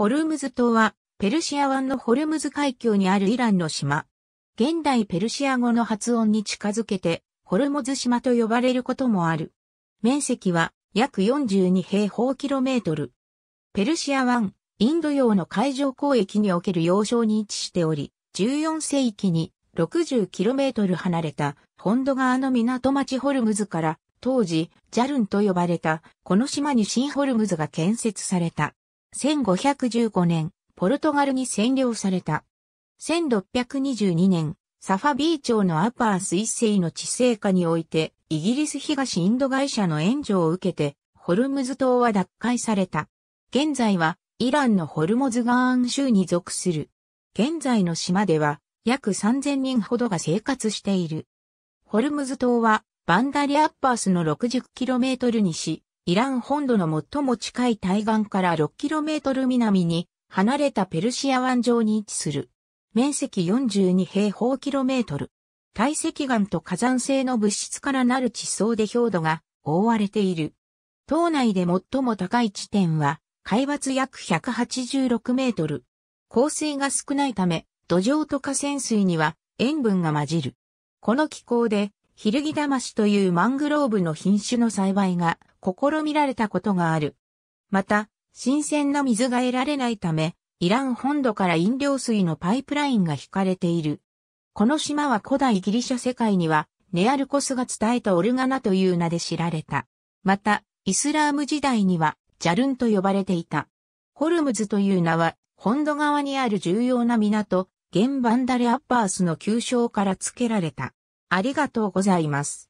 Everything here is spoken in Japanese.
ホルムズ島は、ペルシア湾のホルムズ海峡にあるイランの島。現代ペルシア語の発音に近づけて、ホルモズ島と呼ばれることもある。面積は約42平方キロメートル。ペルシア湾、インド洋の海上交易における要衝に位置しており、14世紀に6 0キロメートル離れた本ンドの港町ホルムズから当時ジャルンと呼ばれたこの島に新ホルムズが建設された。1515年、ポルトガルに占領された。1622年、サファビー町のアパース一世の地政下において、イギリス東インド会社の援助を受けて、ホルムズ島は奪回された。現在は、イランのホルモズガーン州に属する。現在の島では、約3000人ほどが生活している。ホルムズ島は、バンダリアッパースの 60km 西、イラン本土の最も近い対岸から 6km 南に離れたペルシア湾上に位置する。面積42平方キロメートル。堆積岩と火山性の物質からなる地層で表土が覆われている。島内で最も高い地点は、海抜約186メートル。降水が少ないため、土壌と河川水には塩分が混じる。この気候でヒルギダマシというマングローブの品種の栽培が試みられたことがある。また、新鮮な水が得られないため、イラン本土から飲料水のパイプラインが引かれている。この島は古代ギリシャ世界には、ネアルコスが伝えたオルガナという名で知られた。また、イスラーム時代には、ジャルンと呼ばれていた。ホルムズという名は、本土側にある重要な港、現バンダレアッパースの旧称から付けられた。ありがとうございます。